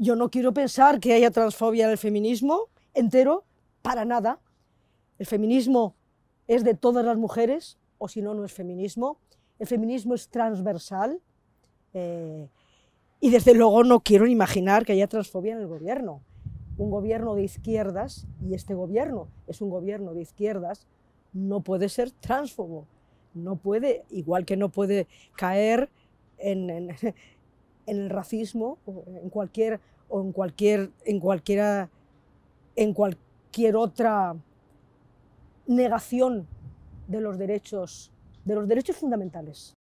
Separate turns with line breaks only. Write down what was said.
yo no quiero pensar que haya transfobia en el feminismo entero, para nada. El feminismo es de todas las mujeres, o si no, no es feminismo. El feminismo es transversal. Eh, y desde luego no quiero imaginar que haya transfobia en el gobierno. Un gobierno de izquierdas, y este gobierno es un gobierno de izquierdas, no puede ser transfobo. No puede, igual que no puede caer en, en en el racismo, o en cualquier, o en cualquier, en cualquiera, en cualquier otra negación de los derechos, de los derechos fundamentales.